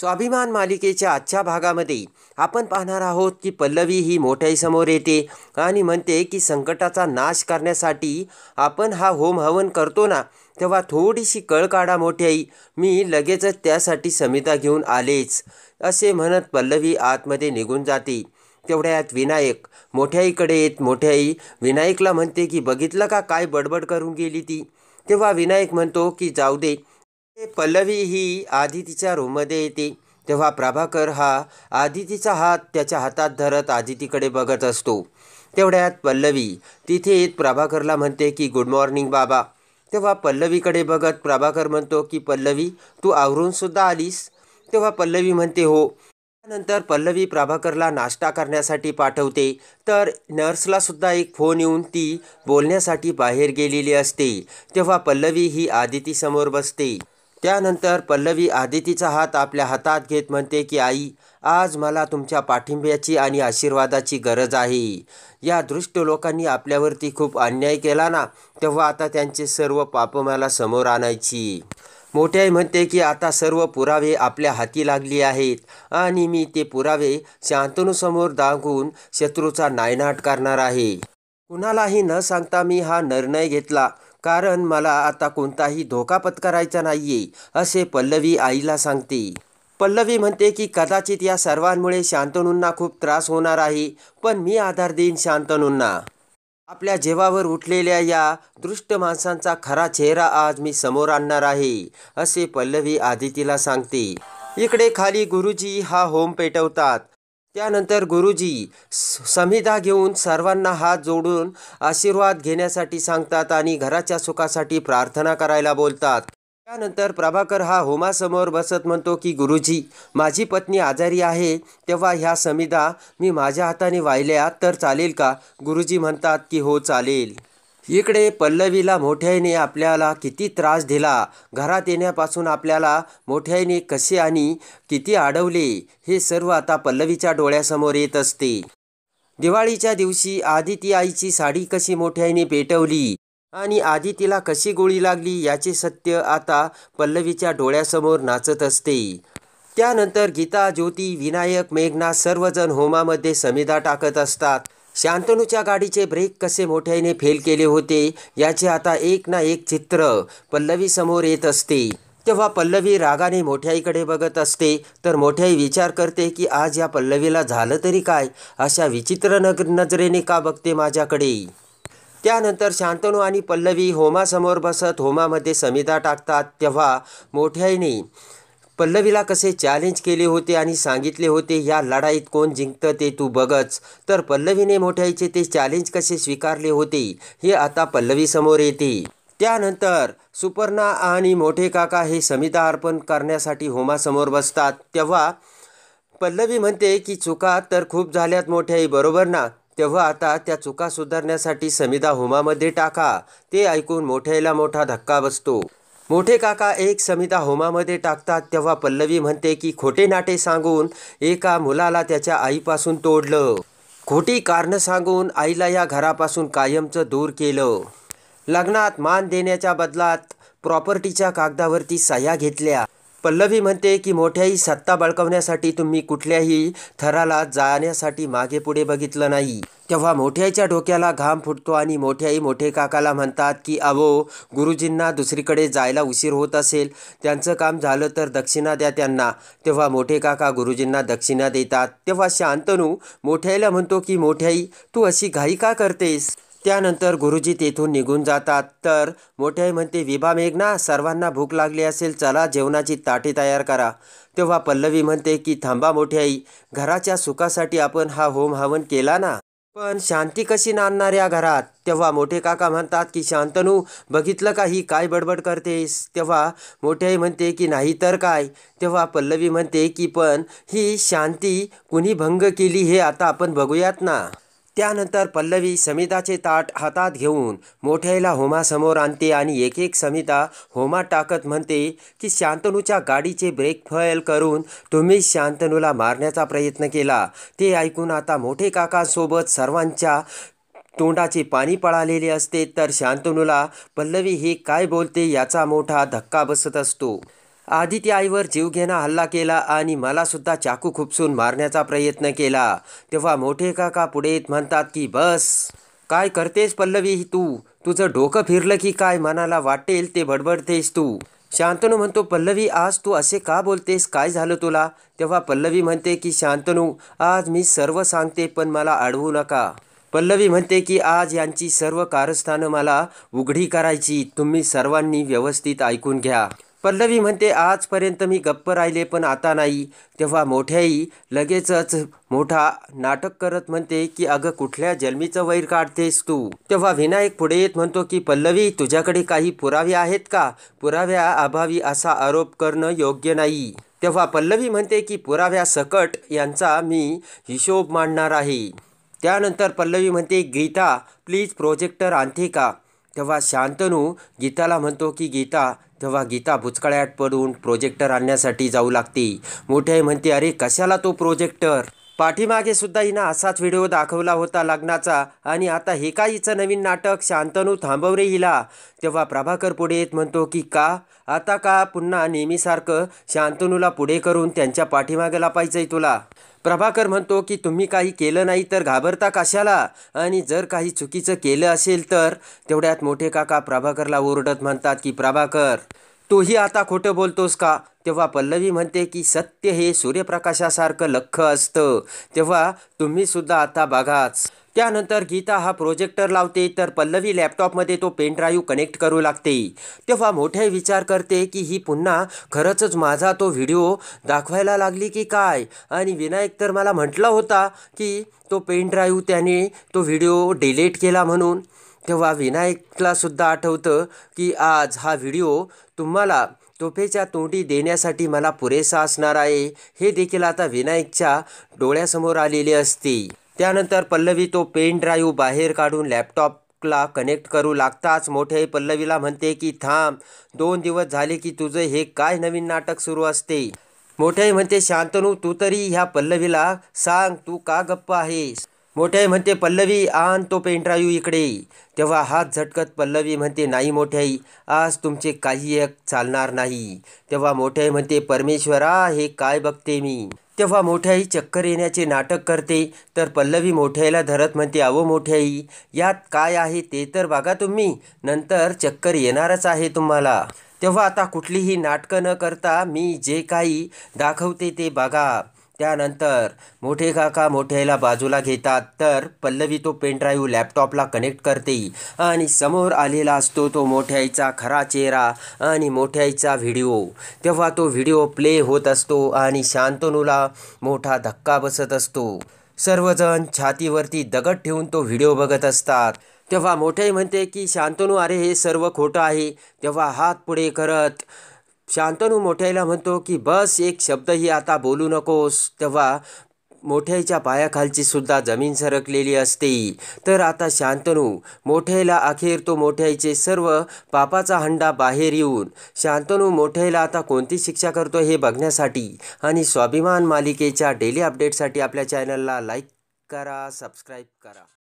स्वाभिमान मालिकेच्या आजच्या भागामध्ये आपण पाहणार आहोत की पल्लवी ही मोठ्याईसमोर येते आणि म्हणते की संकटाचा नाश करण्यासाठी आपण हा होम हवन करतो ना तेव्हा थोडीशी कळ काढा मोठ्याई मी लगेचच त्यासाठी समिता घेऊन आलेच असे म्हणत पल्लवी आतमध्ये निघून जाते तेवढ्यात विनायक मोठ्याईकडे येत मोठ्याई विनायकला म्हणते की बघितलं का काय बडबड करून गेली ती तेव्हा विनायक म्हणतो की जाऊ दे पल्लवी ही आदितीच्या रूममध्ये येते तेव्हा प्रभाकर हा आदितीचा हात त्याच्या हातात धरत आदितीकडे बघत असतो तेवढ्यात पल्लवी तिथे येत प्रभाकरला म्हणते की गुड मॉर्निंग बाबा तेव्हा पल्लवीकडे बघत प्रभाकर म्हणतो की पल्लवी तू आवरूनसुद्धा आलीस तेव्हा पल्लवी म्हणते हो त्यानंतर पल्लवी प्रभाकरला नाश्ता करण्यासाठी पाठवते तर नर्सलासुद्धा एक फोन येऊन ती बोलण्यासाठी बाहेर गेलेली असते तेव्हा पल्लवी ही आदितीसमोर बसते त्यानंतर पल्लवी आदितीचा हात आपल्या हातात घेत म्हणते की आई आज मला तुमच्या पाठिंब्याची आणि आशीर्वादाची गरज आहे या दृष्ट लोकांनी आपल्यावरती खूप अन्याय केला ना तेव्हा आता त्यांचे सर्व पाप मला समोर आणायची मोठ्याई म्हणते की आता सर्व पुरावे आपल्या हाती लागली आहेत आणि मी ते पुरावे शांतनूसमोर दागून शत्रूचा नायनाट करणार आहे कुणालाही न सांगता मी हा निर्णय घेतला कारण मला आता कोणताही धोका पत्करायचा नाहीये असे पल्लवी आईला सांगते पल्लवी म्हणते की कदाचित या सर्वांमुळे शांतनूंना खूप त्रास होणार आहे पण मी आधार देईन शांतनूंना आपल्या जेवावर उठलेल्या या दृष्ट माणसांचा खरा चेहरा आज मी समोर आणणार आहे असे पल्लवी आदितीला सांगते इकडे खाली गुरुजी हा होम पेटवतात त्यानंतर गुरुजी समिधा घेऊन सर्वांना हात जोडून आशीर्वाद घेण्यासाठी सांगतात आणि घराच्या सुखासाठी प्रार्थना करायला बोलतात त्यानंतर प्रभाकर हा होमासमोर बसत म्हणतो की गुरुजी माझी पत्नी आजारी आहे तेव्हा ह्या समिधा मी माझ्या हाताने वाहिल्या तर चालेल का गुरुजी म्हणतात की हो चालेल इकडे पल्लवीला मोठ्याईने आपल्याला किती त्रास दिला घरात येण्यापासून आपल्याला मोठ्याईने कसे आणि किती अडवले हे सर्व आता पल्लवीच्या डोळ्यासमोर येत असते दिवाळीच्या दिवशी आदिती आईची साडी कशी मोठ्याईने पेटवली आणि आदितीला कशी गोळी लागली याचे सत्य आता पल्लवीच्या डोळ्यासमोर नाचत असते त्यानंतर गीता ज्योती विनायक मेघना सर्वजण होमामध्ये समिधा टाकत असतात शांतनूच्या गाडीचे ब्रेक कसे मोठ्याने फेल केले होते याचे आता एक ना एक चित्र पल्लवीसमोर येत असते तेव्हा पल्लवी रागाने मोठ्याईकडे बघत असते तर मोठ्याई विचार करते की आज या पल्लवीला झालं तरी काय अशा विचित्र नग नजरेने का बघते माझ्याकडे त्यानंतर शांतनू आणि पल्लवी होमासमोर बसत होमामध्ये समिता टाकतात तेव्हा मोठ्याईने पल्लवीला कसे चॅलेंज केले होते आणि सांगितले होते या लढाईत कोण जिंकतं ते तू बघच तर पल्लवीने मोठ्याईचे ते चॅलेंज कसे स्वीकारले होते हे आता पल्लवीसमोर येते त्यानंतर सुपर्णा आणि मोठे काका हे समिता अर्पण करण्यासाठी होमासमोर बसतात तेव्हा पल्लवी म्हणते की चुका तर खूप झाल्यात मोठ्याई बरोबर ना तेव्हा आता त्या चुका सुधारण्यासाठी समिता होमामध्ये टाका ते ऐकून मोठ्याला मोठा धक्का बसतो मोठे काका एक समिता होमामध्ये टाकतात तेव्हा पल्लवी म्हणते की खोटे नाटे सांगून एका मुलाला त्याच्या आईपासून तोडलं खोटी कारणं सांगून आईला या घरापासून कायमचं दूर केलं लग्नात मान देण्याच्या बदलात प्रॉपर्टीच्या कागदावरती सह्या घेतल्या पल्लवी म्हणते की मोठ्याही सत्ता बळकवण्यासाठी तुम्ही कुठल्याही थराला जाण्यासाठी मागे पुढे बघितलं नाही तेव्हा मोठ्याच्या डोक्याला घाम फुटतो आणि मोठ्याही मोठे काकाला म्हणतात की अवो गुरुजींना दुसरीकडे जायला उशीर होत असेल त्यांचं काम झालं तर दक्षिणा द्या त्यांना तेव्हा मोठे काका गुरुजींना दक्षिणा देतात तेव्हा शांतनू मोठ्याईला म्हणतो की मोठ्याई तू अशी घाई का करतेस त्यानंतर गुरुजी तेथून निघून जातात तर आई म्हणते विभा मेघना सर्वांना भूक लागली असेल चला जेवणाची ताटी तयार करा तेव्हा पल्लवी म्हणते की थांबा आई घराच्या सुखासाठी आपण हा होम हवन केला ना पण शांती कशी नांदणार या घरात तेव्हा मोठे काका म्हणतात की शांतनू बघितलं का ही काय बडबड करतेस तेव्हा आई म्हणते की नाही तर काय तेव्हा पल्लवी म्हणते की पण ही शांती कुणी भंग केली हे आता आपण बघूयात ना त्यानंतर पल्लवी समिताचे ताट हातात घेऊन मोठ्याला होमासमोर आणते आणि एक एक समिता होमा टाकत म्हणते की शांतनूच्या गाडीचे ब्रेक फेल करून तुम्ही शांतनूला मारण्याचा प्रयत्न केला ते ऐकून आता मोठे काकांसोबत सर्वांच्या तोंडाचे पाणी पळालेले असते तर शांतनूला पल्लवी हे काय बोलते याचा मोठा धक्का बसत असतो आदित्य आईवर जीवघेणा हल्ला केला आणि मलासुद्धा चाकू खुपसून मारण्याचा प्रयत्न केला तेव्हा मोठे काका पुढे येत म्हणतात की बस काय करतेस पल्लवी तू तुझं डोकं फिरलं की काय मनाला वाटेल ते बडबडतेस तू शांतनू म्हणतो पल्लवी आज तू असे का बोलतेस काय झालं तुला तेव्हा पल्लवी म्हणते की शांतनू आज मी सर्व सांगते पण मला अडवू नका पल्लवी म्हणते की आज यांची सर्व कारस्थानं मला उघडी करायची तुम्ही सर्वांनी व्यवस्थित ऐकून घ्या पल्लवी म्हणते आजपर्यंत मी गप्प राहिले पण आता नाही तेव्हा मोठ्याही लगेचच मोठा नाटक करत म्हणते की अगं कुठल्या जन्मीचं वैर काढतेस तू तेव्हा विनायक पुढे येत म्हणतो की पल्लवी तुझ्याकडे काही पुरावे आहेत का पुराव्या अभावी असा आरोप करणं योग्य नाही तेव्हा पल्लवी म्हणते की पुराव्या सकट यांचा मी हिशोब मांडणार आहे त्यानंतर पल्लवी म्हणते गीता प्लीज प्रोजेक्टर आणते का तेव्हा शांतनू गीताला म्हणतो की गीता तेव्हा गीता भुचकळ्यात पडून प्रोजेक्टर आणण्यासाठी जाऊ लागते मोठे म्हणते अरे कशाला तो प्रोजेक्टर पाठीमागे सुद्धा हिनं असाच व्हिडिओ दाखवला होता लग्नाचा आणि आता हे का हिचं नवीन नाटक शांतनू थांबव हिला तेव्हा प्रभाकर पुढे येत म्हणतो की का आता का पुन्हा नेहमीसारखं शांतनूला पुढे करून त्यांच्या पाठीमागेला पाहिजे तुला प्रभाकर म्हणतो की तुम्ही काही केलं नाही तर घाबरता कशाला आणि जर काही चुकीचं केलं असेल तर तेवढ्यात मोठे काका प्रभाकरला ओरडत म्हणतात की प्रभाकर तूही आता खोटं बोलतोस का तेव्हा पल्लवी म्हणते की सत्य हे सूर्यप्रकाशासारखं लख असतं तेव्हा तुम्हीसुद्धा आता बघाच त्यानंतर गीता हा प्रोजेक्टर लावते तर पल्लवी लॅपटॉपमध्ये तो पेन ड्राईव्ह कनेक्ट करू लागते तेव्हा मोठे विचार करते की ही पुन्हा खरंच माझा तो व्हिडिओ दाखवायला लागली की काय आणि विनायक तर मला म्हटला होता की तो पेन ड्राईव्ह त्याने तो व्हिडिओ डिलीट केला म्हणून तेव्हा विनायकलासुद्धा आठवतं की आज हा व्हिडिओ तुम्हाला तोफेच्या तोंडी देण्यासाठी मला पुरेसा असणार आहे हे देखील आता विनायकच्या डोळ्यासमोर आलेले असते त्यानंतर पल्लवी तो पेन ड्राईव्ह बाहेर काढून लॅपटॉपला कनेक्ट करू लागताच मोठे पल्लवीला म्हणते की थांब दोन दिवस झाले की तुझं हे काय नवीन नाटक सुरू असते मोठे म्हणते शांतनू तू तरी ह्या पल्लवीला सांग तू का गप्प आहेस मोठे म्हणते पल्लवी आण तो पेंटरायू इकडे तेव्हा हात झटकत पल्लवी म्हणते नाही मोठ्याई आज तुमचे काही एक चालणार नाही तेव्हा मोठ्याई म्हणते परमेश्वरा हे काय बघते मी तेव्हा मोठ्याई चक्कर येण्याचे नाटक करते तर पल्लवी मोठ्याईला धरत म्हणते अहो मोठ्याई यात काय आहे ते तर बघा तुम्ही नंतर चक्कर येणारच आहे तुम्हाला तेव्हा आता कुठलीही नाटकं न करता मी जे काही दाखवते ते बघा त्यानंतर मोठे काका मोठ्याला बाजूला घेतात तर पल्लवी तो पेनड्राईव्ह लॅपटॉपला कनेक्ट करते आणि समोर आलेला असतो तो मोठ्याईचा खरा चेहरा आणि मोठ्याईचा व्हिडिओ तेव्हा तो व्हिडिओ प्ले होत असतो आणि शांतनूला मोठा धक्का बसत असतो सर्वजण छातीवरती दगड ठेवून तो व्हिडिओ बघत असतात तेव्हा मोठे म्हणते की शांतनू अरे हे सर्व खोटं आहे तेव्हा हात पुढे करत शांतनू मोठ्याईला म्हणतो की बस एक शब्दही आता बोलू नकोस तेव्हा मोठ्याईच्या पायाखालची सुद्धा जमीन सरकलेली असते तर आता शांतनू मोठ्याईला अखेर तो मोठ्याईचे सर्व पापाचा हंडा बाहेर येऊन शांतनू मोठ्याईला आता कोणती शिक्षा करतो हे बघण्यासाठी आणि स्वाभिमान मालिकेच्या डेली अपडेटसाठी आपल्या चॅनलला लाईक करा सबस्क्राईब करा